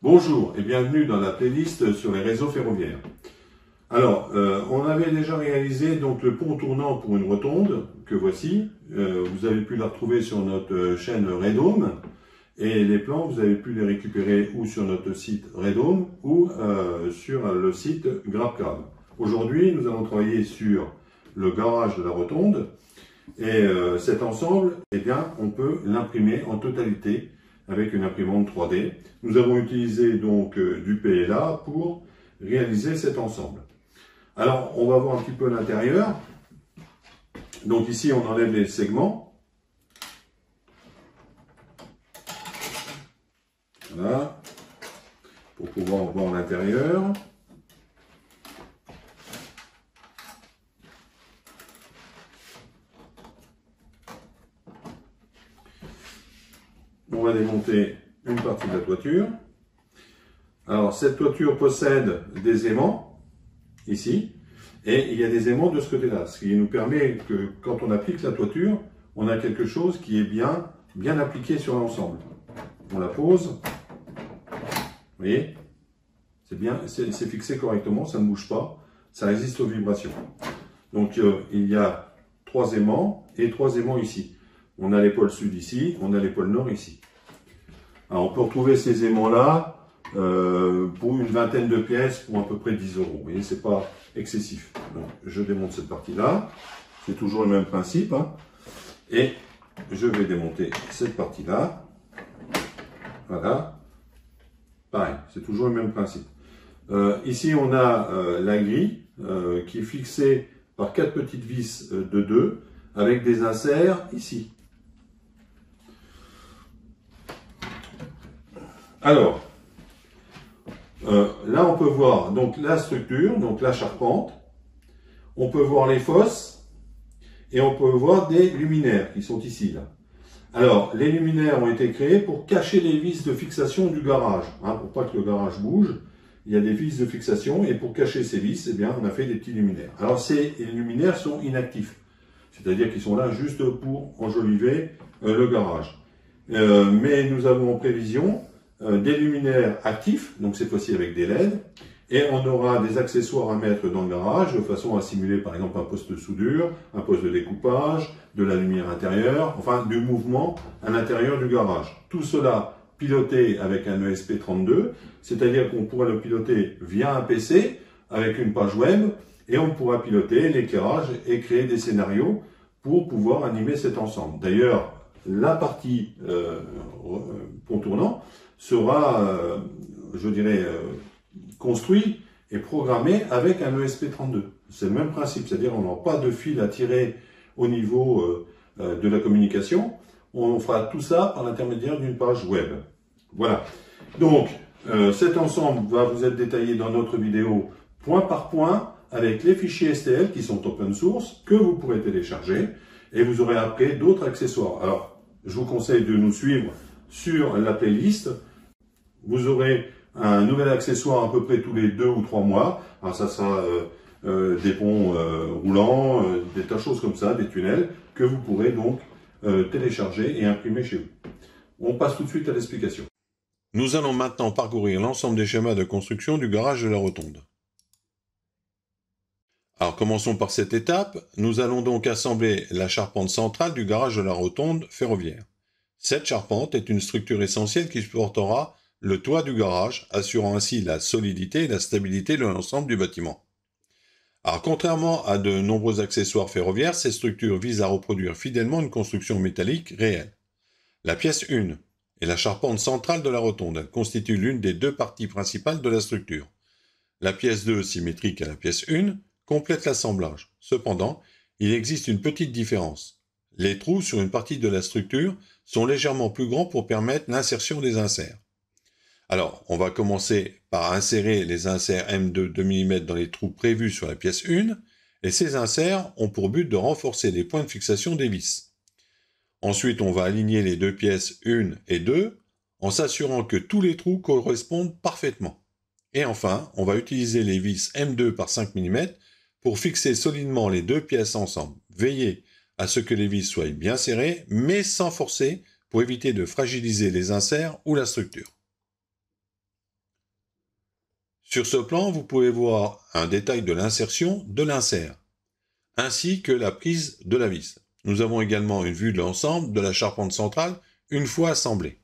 Bonjour et bienvenue dans la playlist sur les réseaux ferroviaires. Alors, euh, on avait déjà réalisé donc le pont tournant pour une rotonde, que voici. Euh, vous avez pu la retrouver sur notre euh, chaîne Redome. Et les plans, vous avez pu les récupérer ou sur notre site Redome ou sur le site GrabCab. Aujourd'hui, nous allons travailler sur le garage de la rotonde. Et cet ensemble, eh bien, on peut l'imprimer en totalité avec une imprimante 3D. Nous avons utilisé donc euh, du PLA pour réaliser cet ensemble. Alors, on va voir un petit peu l'intérieur. Donc ici, on enlève les segments. Voilà, pour pouvoir voir l'intérieur. on va démonter une partie de la toiture. Alors, cette toiture possède des aimants, ici, et il y a des aimants de ce côté-là, ce qui nous permet que quand on applique la toiture, on a quelque chose qui est bien, bien appliqué sur l'ensemble. On la pose, vous voyez, c'est bien, c'est fixé correctement, ça ne bouge pas, ça résiste aux vibrations. Donc, euh, il y a trois aimants et trois aimants ici. On a l'épaule sud ici, on a l'épaule nord ici. Alors, on peut retrouver ces aimants-là euh, pour une vingtaine de pièces pour à peu près 10 euros. Vous voyez, c'est pas excessif. je démonte cette partie-là. C'est toujours le même principe. Hein. Et je vais démonter cette partie-là. Voilà. Pareil, c'est toujours le même principe. Euh, ici, on a euh, la grille qui est fixée par quatre petites vis de 2 avec des inserts ici. Alors, euh, là, on peut voir donc la structure, donc la charpente. On peut voir les fosses et on peut voir des luminaires qui sont ici. Là. Alors, les luminaires ont été créés pour cacher les vis de fixation du garage, hein, pour pas que le garage bouge. Il y a des vis de fixation et pour cacher ces vis, eh bien, on a fait des petits luminaires. Alors, ces luminaires sont inactifs, c'est-à-dire qu'ils sont là juste pour enjoliver euh, le garage. Euh, mais nous avons en prévision des luminaires actifs, donc cette fois-ci avec des LED, et on aura des accessoires à mettre dans le garage de façon à simuler par exemple un poste de soudure, un poste de découpage, de la lumière intérieure, enfin du mouvement à l'intérieur du garage. Tout cela piloté avec un ESP32, c'est-à-dire qu'on pourra le piloter via un PC avec une page web et on pourra piloter l'éclairage et créer des scénarios pour pouvoir animer cet ensemble. D'ailleurs, la partie euh, pont euh, tournant sera, euh, je dirais, euh, construit et programmé avec un ESP32. C'est le même principe, c'est-à-dire on n'a pas de fil à tirer au niveau euh, de la communication. On fera tout ça par l'intermédiaire d'une page web. Voilà. Donc, cet ensemble va vous être détaillé dans notre vidéo point par point avec les fichiers STL qui sont open source, que vous pourrez télécharger, et vous aurez après d'autres accessoires. Alors, je vous conseille de nous suivre sur la playlist vous aurez un nouvel accessoire à peu près tous les deux ou trois mois. Ce ah, ça sera euh, euh, des ponts euh, roulants, des tas de choses comme ça, des tunnels, que vous pourrez donc télécharger et imprimer chez vous. On passe tout de suite à l'explication. Nous allons maintenant parcourir l'ensemble des schémas de construction du garage de la rotonde. Alors commençons par cette étape. Nous allons donc assembler la charpente centrale du garage de la rotonde ferroviaire. Cette charpente est une structure essentielle qui supportera le toit du garage, assurant ainsi la solidité et la stabilité de l'ensemble du bâtiment. Alors contrairement à de nombreux accessoires ferroviaires, ces structures visent à reproduire fidèlement une construction métallique réelle. La pièce 1 est la charpente centrale de la rotonde. Elle constitue l'une des deux parties principales de la structure. La pièce 2, symétrique à la pièce 1, complète l'assemblage. Cependant, il existe une petite différence. Les trous sur une partie de la structure sont légèrement plus grands pour permettre l'insertion des inserts. Alors, on va commencer par insérer les inserts M2 2 mm dans les trous prévus sur la pièce 1, et ces inserts ont pour but de renforcer les points de fixation des vis. Ensuite, on va aligner les deux pièces 1 et 2, en s'assurant que tous les trous correspondent parfaitement. Et enfin, on va utiliser les vis M2 par 5 mm pour fixer solidement les deux pièces ensemble. Veillez à ce que les vis soient bien serrées, mais sans forcer, pour éviter de fragiliser les inserts ou la structure. Sur ce plan, vous pouvez voir un détail de l'insertion de l'insert, ainsi que la prise de la vis. Nous avons également une vue de l'ensemble de la charpente centrale une fois assemblée.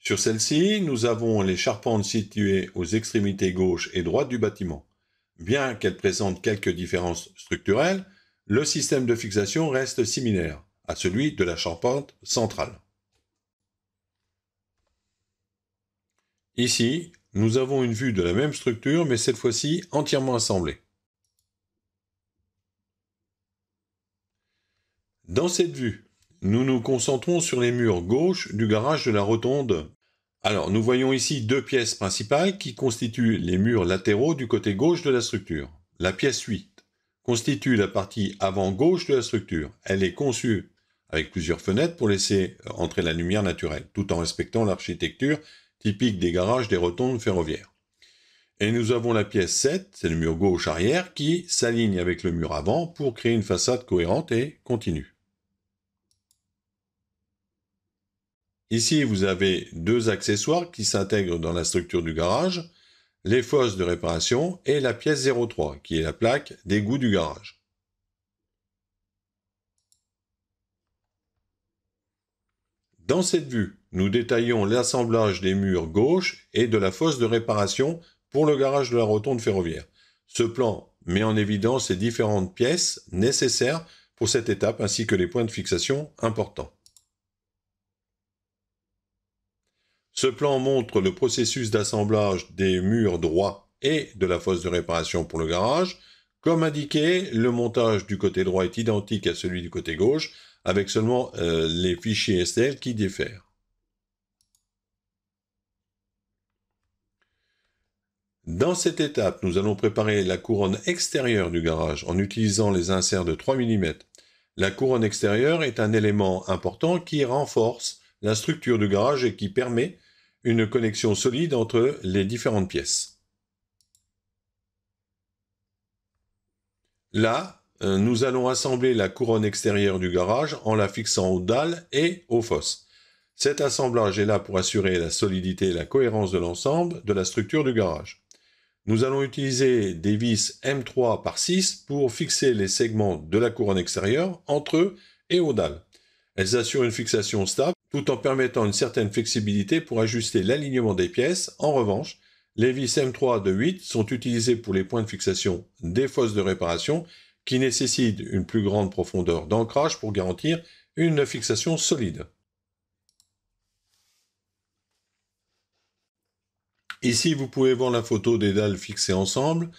Sur celle-ci, nous avons les charpentes situées aux extrémités gauche et droite du bâtiment. Bien qu'elles présentent quelques différences structurelles, le système de fixation reste similaire à celui de la charpente centrale. Ici, nous avons une vue de la même structure, mais cette fois-ci entièrement assemblée. Dans cette vue, nous nous concentrons sur les murs gauche du garage de la rotonde. Alors, nous voyons ici deux pièces principales qui constituent les murs latéraux du côté gauche de la structure. La pièce 8 constitue la partie avant-gauche de la structure. Elle est conçue avec plusieurs fenêtres pour laisser entrer la lumière naturelle, tout en respectant l'architecture typique des garages des rotondes ferroviaires. Et nous avons la pièce 7, c'est le mur gauche arrière, qui s'aligne avec le mur avant pour créer une façade cohérente et continue. Ici, vous avez deux accessoires qui s'intègrent dans la structure du garage, les fosses de réparation et la pièce 03, qui est la plaque d'égout du garage. Dans cette vue, nous détaillons l'assemblage des murs gauche et de la fosse de réparation pour le garage de la rotonde ferroviaire. Ce plan met en évidence les différentes pièces nécessaires pour cette étape ainsi que les points de fixation importants. Ce plan montre le processus d'assemblage des murs droits et de la fosse de réparation pour le garage. Comme indiqué, le montage du côté droit est identique à celui du côté gauche, avec seulement euh, les fichiers STL qui diffèrent. Dans cette étape, nous allons préparer la couronne extérieure du garage en utilisant les inserts de 3 mm. La couronne extérieure est un élément important qui renforce la structure du garage et qui permet une connexion solide entre les différentes pièces. Là, euh, nous allons assembler la couronne extérieure du garage en la fixant aux dalles et aux fosses. Cet assemblage est là pour assurer la solidité et la cohérence de l'ensemble de la structure du garage. Nous allons utiliser des vis M3 par 6 pour fixer les segments de la couronne extérieure entre eux et aux dalles. Elles assurent une fixation stable tout en permettant une certaine flexibilité pour ajuster l'alignement des pièces. En revanche, les vis M3 de 8 sont utilisées pour les points de fixation des fosses de réparation qui nécessite une plus grande profondeur d'ancrage pour garantir une fixation solide. Ici, vous pouvez voir la photo des dalles fixées ensemble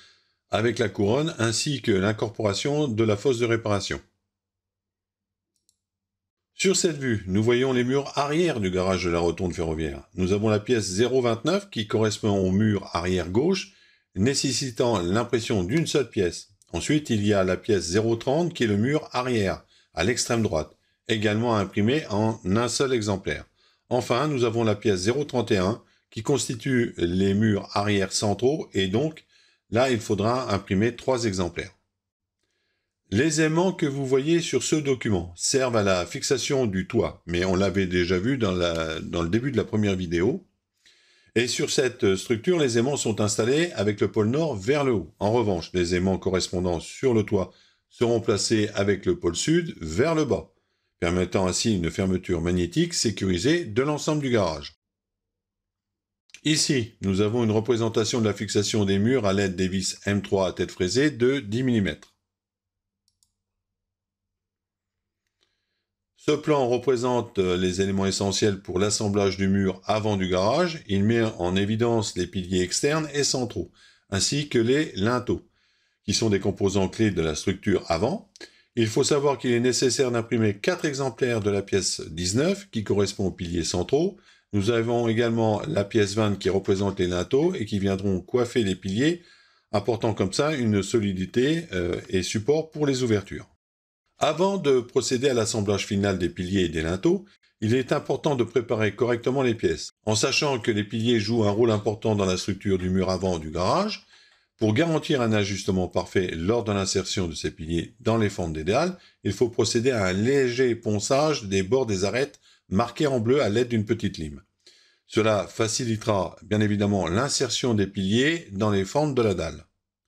avec la couronne ainsi que l'incorporation de la fosse de réparation. Sur cette vue, nous voyons les murs arrière du garage de la rotonde ferroviaire. Nous avons la pièce 029 qui correspond au mur arrière gauche, nécessitant l'impression d'une seule pièce. Ensuite, il y a la pièce 030 qui est le mur arrière, à l'extrême droite, également imprimé en un seul exemplaire. Enfin, nous avons la pièce 031 qui constitue les murs arrière centraux et donc, là, il faudra imprimer trois exemplaires. Les aimants que vous voyez sur ce document servent à la fixation du toit, mais on l'avait déjà vu dans le début de la première vidéo. Et sur cette structure, les aimants sont installés avec le pôle nord vers le haut. En revanche, les aimants correspondants sur le toit seront placés avec le pôle sud vers le bas, permettant ainsi une fermeture magnétique sécurisée de l'ensemble du garage. Ici, nous avons une représentation de la fixation des murs à l'aide des vis M3 à tête fraisée de 10 mm. Ce plan représente euh, les éléments essentiels pour l'assemblage du mur avant du garage. Il met en évidence les piliers externes et centraux, ainsi que les linteaux, qui sont des composants clés de la structure avant. Il faut savoir qu'il est nécessaire d'imprimer 4 exemplaires de la pièce 19, qui correspond aux piliers centraux. Nous avons également la pièce 20 qui représente les linteaux et qui viendront coiffer les piliers, apportant comme ça une solidité euh, et support pour les ouvertures. Avant de procéder à l'assemblage final des piliers et des linteaux, il est important de préparer correctement les pièces, en sachant que les piliers jouent un rôle important dans la structure du mur avant du garage. Pour garantir un ajustement parfait lors de l'insertion de ces piliers dans les fentes des dalles, il faut procéder à un léger ponçage des bords des arêtes marqués en bleu à l'aide d'une petite lime. Cela facilitera bien évidemment l'insertion des piliers dans les fentes de la dalle.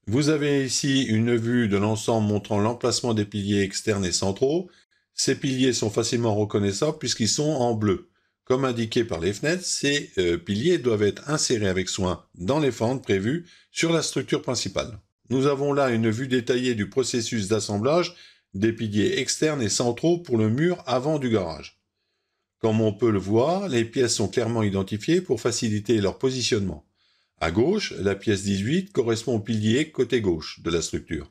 Vous avez ici une vue de l'ensemble montrant l'emplacement des piliers externes et centraux. Ces piliers sont facilement reconnaissables puisqu'ils sont en bleu. Comme indiqué par les fenêtres, ces euh, piliers doivent être insérés avec soin dans les fentes prévues sur la structure principale. Nous avons là une vue détaillée du processus d'assemblage des piliers externes et centraux pour le mur avant du garage. Comme on peut le voir, les pièces sont clairement identifiées pour faciliter leur positionnement. À gauche, la pièce 18 correspond au pilier côté gauche de la structure.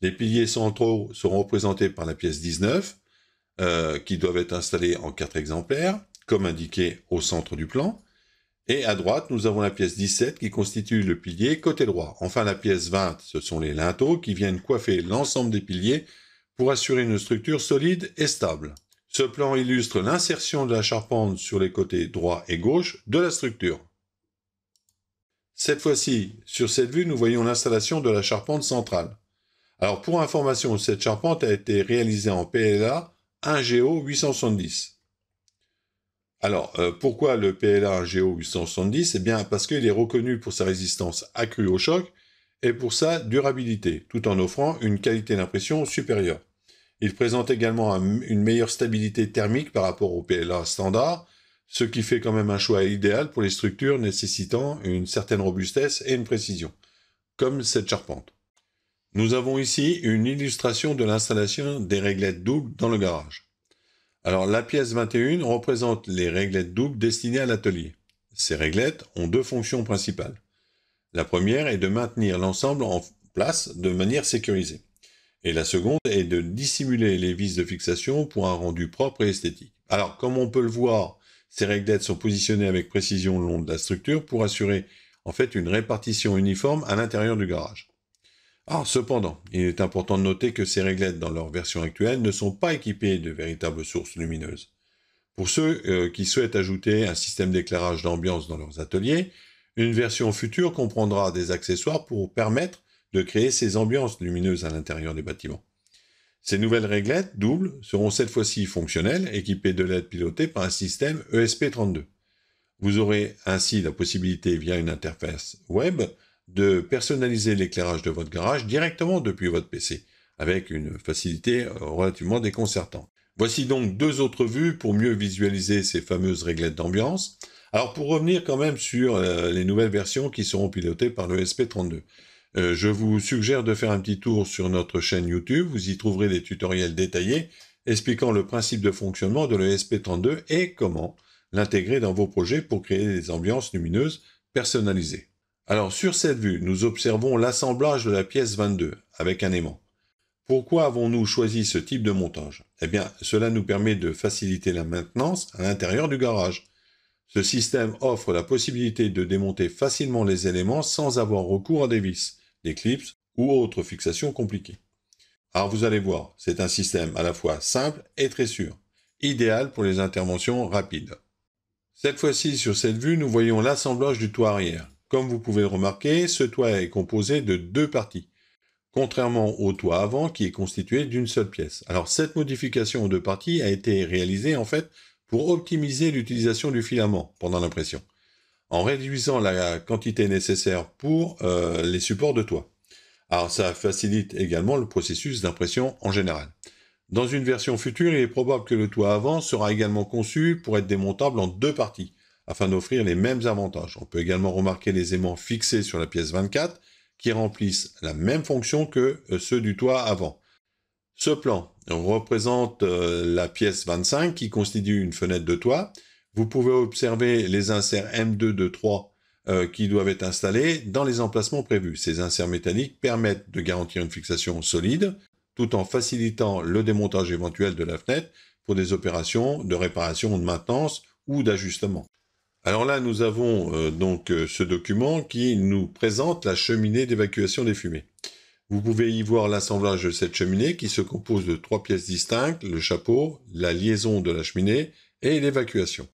Les piliers centraux seront représentés par la pièce 19, euh, qui doivent être installés en quatre exemplaires, comme indiqué au centre du plan. Et à droite, nous avons la pièce 17 qui constitue le pilier côté droit. Enfin, la pièce 20, ce sont les linteaux qui viennent coiffer l'ensemble des piliers pour assurer une structure solide et stable. Ce plan illustre l'insertion de la charpente sur les côtés droit et gauche de la structure. Cette fois-ci, sur cette vue, nous voyons l'installation de la charpente centrale. Alors pour information, cette charpente a été réalisée en PLA 1GO 870. Alors euh, pourquoi le PLA 1GO 870 Eh bien parce qu'il est reconnu pour sa résistance accrue au choc et pour sa durabilité, tout en offrant une qualité d'impression supérieure. Il présente également une meilleure stabilité thermique par rapport au PLA standard ce qui fait quand même un choix idéal pour les structures nécessitant une certaine robustesse et une précision, comme cette charpente. Nous avons ici une illustration de l'installation des réglettes doubles dans le garage. Alors la pièce 21 représente les réglettes doubles destinées à l'atelier. Ces réglettes ont deux fonctions principales. La première est de maintenir l'ensemble en place de manière sécurisée. Et la seconde est de dissimuler les vis de fixation pour un rendu propre et esthétique. Alors comme on peut le voir ces réglettes sont positionnées avec précision le long de la structure pour assurer en fait une répartition uniforme à l'intérieur du garage. cependant, il est important de noter que ces réglettes dans leur version actuelle ne sont pas équipées de véritables sources lumineuses. Pour ceux euh, qui souhaitent ajouter un système d'éclairage d'ambiance dans leurs ateliers, une version future comprendra des accessoires pour permettre de créer ces ambiances lumineuses à l'intérieur des bâtiments. Ces nouvelles réglettes doubles seront cette fois-ci fonctionnelles, équipées de LED pilotées par un système ESP32. Vous aurez ainsi la possibilité, via une interface web, de personnaliser l'éclairage de votre garage directement depuis votre PC, avec une facilité relativement déconcertante. Voici donc deux autres vues pour mieux visualiser ces fameuses réglettes d'ambiance. Alors pour revenir quand même sur euh, les nouvelles versions qui seront pilotées par le 32 e euh, je vous suggère de faire un petit tour sur notre chaîne YouTube, vous y trouverez des tutoriels détaillés expliquant le principe de fonctionnement de l'ESP32 et comment l'intégrer dans vos projets pour créer des ambiances lumineuses personnalisées. Alors sur cette vue, nous observons l'assemblage de la pièce 22 avec un aimant. Pourquoi avons-nous choisi ce type de montage Eh bien, cela nous permet de faciliter la maintenance à l'intérieur du garage. Ce système offre la possibilité de démonter facilement les éléments sans avoir recours à des vis clips ou autres fixations compliquées. Alors vous allez voir, c'est un système à la fois simple et très sûr, idéal pour les interventions rapides. Cette fois-ci, sur cette vue, nous voyons l'assemblage du toit arrière. Comme vous pouvez le remarquer, ce toit est composé de deux parties, contrairement au toit avant qui est constitué d'une seule pièce. Alors cette modification en deux parties a été réalisée en fait pour optimiser l'utilisation du filament pendant l'impression en réduisant la quantité nécessaire pour euh, les supports de toit. Alors ça facilite également le processus d'impression en général. Dans une version future, il est probable que le toit avant sera également conçu pour être démontable en deux parties, afin d'offrir les mêmes avantages. On peut également remarquer les aimants fixés sur la pièce 24, qui remplissent la même fonction que euh, ceux du toit avant. Ce plan représente euh, la pièce 25 qui constitue une fenêtre de toit, vous pouvez observer les inserts M2, 3 euh, qui doivent être installés dans les emplacements prévus. Ces inserts métalliques permettent de garantir une fixation solide tout en facilitant le démontage éventuel de la fenêtre pour des opérations de réparation, de maintenance ou d'ajustement. Alors là, nous avons euh, donc euh, ce document qui nous présente la cheminée d'évacuation des fumées. Vous pouvez y voir l'assemblage de cette cheminée qui se compose de trois pièces distinctes, le chapeau, la liaison de la cheminée et l'évacuation.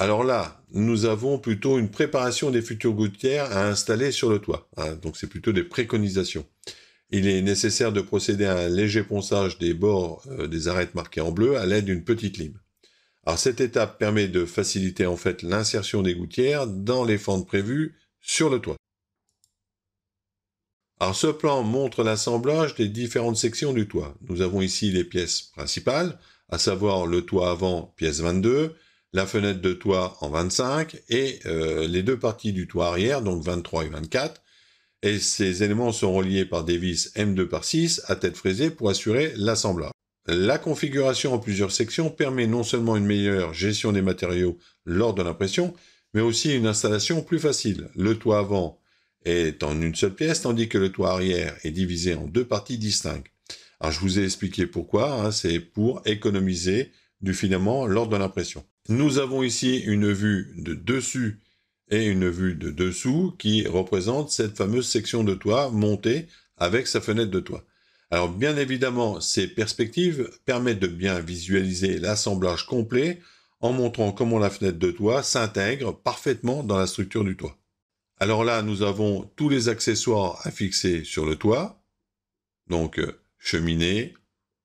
Alors là, nous avons plutôt une préparation des futures gouttières à installer sur le toit. Hein. donc c'est plutôt des préconisations. Il est nécessaire de procéder à un léger ponçage des bords euh, des arêtes marquées en bleu à l'aide d'une petite lime. Alors cette étape permet de faciliter en fait l'insertion des gouttières dans les fentes prévues sur le toit. Alors ce plan montre l'assemblage des différentes sections du toit. Nous avons ici les pièces principales, à savoir le toit avant pièce 22, la fenêtre de toit en 25 et euh, les deux parties du toit arrière, donc 23 et 24. Et ces éléments sont reliés par des vis M2 par 6 à tête fraisée pour assurer l'assemblage. La configuration en plusieurs sections permet non seulement une meilleure gestion des matériaux lors de l'impression, mais aussi une installation plus facile. Le toit avant est en une seule pièce, tandis que le toit arrière est divisé en deux parties distinctes. Alors je vous ai expliqué pourquoi, hein, c'est pour économiser du filament lors de l'impression. Nous avons ici une vue de dessus et une vue de dessous qui représente cette fameuse section de toit montée avec sa fenêtre de toit. Alors bien évidemment, ces perspectives permettent de bien visualiser l'assemblage complet en montrant comment la fenêtre de toit s'intègre parfaitement dans la structure du toit. Alors là, nous avons tous les accessoires à fixer sur le toit, donc euh, cheminée,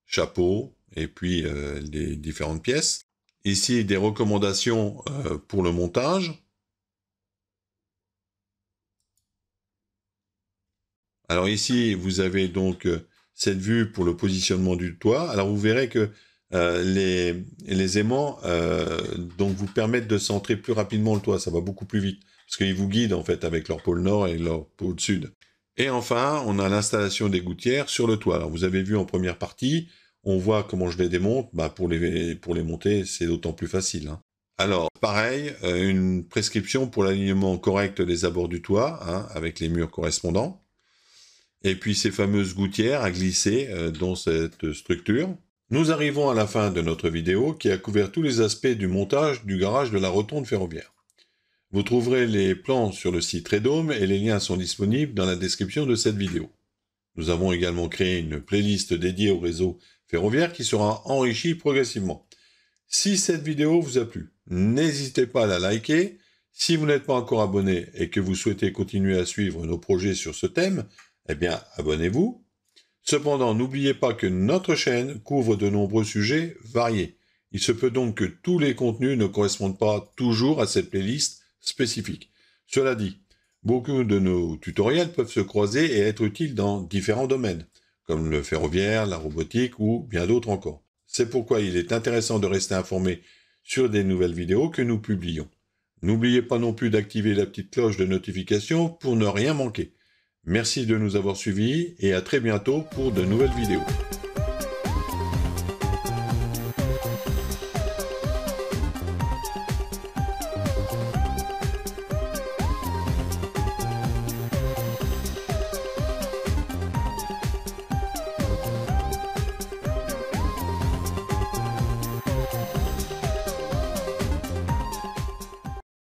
chapeau et puis euh, les différentes pièces. Ici, des recommandations euh, pour le montage. Alors ici, vous avez donc euh, cette vue pour le positionnement du toit. Alors vous verrez que euh, les, aimants donc vous permettent de centrer plus rapidement le toit. Ça va beaucoup plus vite parce qu'ils vous guident en fait avec leur pôle nord et leur pôle sud. Et enfin, on a l'installation des gouttières sur le toit. Alors vous avez vu en première partie, on voit comment je les démonte. Bah, pour, les, pour les monter, c'est d'autant plus facile. Hein. Alors, pareil, euh, une prescription pour l'alignement correct des abords du toit, hein, avec les murs correspondants. Et puis ces fameuses gouttières à glisser euh, dans cette structure. Nous arrivons à la fin de notre vidéo qui a couvert tous les aspects du montage du garage de la rotonde ferroviaire. Vous trouverez les plans sur le site Redome et les liens sont disponibles dans la description de cette vidéo. Nous avons également créé une playlist dédiée au réseau qui sera enrichi progressivement. Si cette vidéo vous a plu, n'hésitez pas à la liker. Si vous n'êtes pas encore abonné et que vous souhaitez continuer à suivre nos projets sur ce thème, eh bien, abonnez-vous. Cependant, n'oubliez pas que notre chaîne couvre de nombreux sujets variés. Il se peut donc que tous les contenus ne correspondent pas toujours à cette playlist spécifique. Cela dit, beaucoup de nos tutoriels peuvent se croiser et être utiles dans différents domaines comme le ferroviaire, la robotique ou bien d'autres encore. C'est pourquoi il est intéressant de rester informé sur des nouvelles vidéos que nous publions. N'oubliez pas non plus d'activer la petite cloche de notification pour ne rien manquer. Merci de nous avoir suivis et à très bientôt pour de nouvelles vidéos.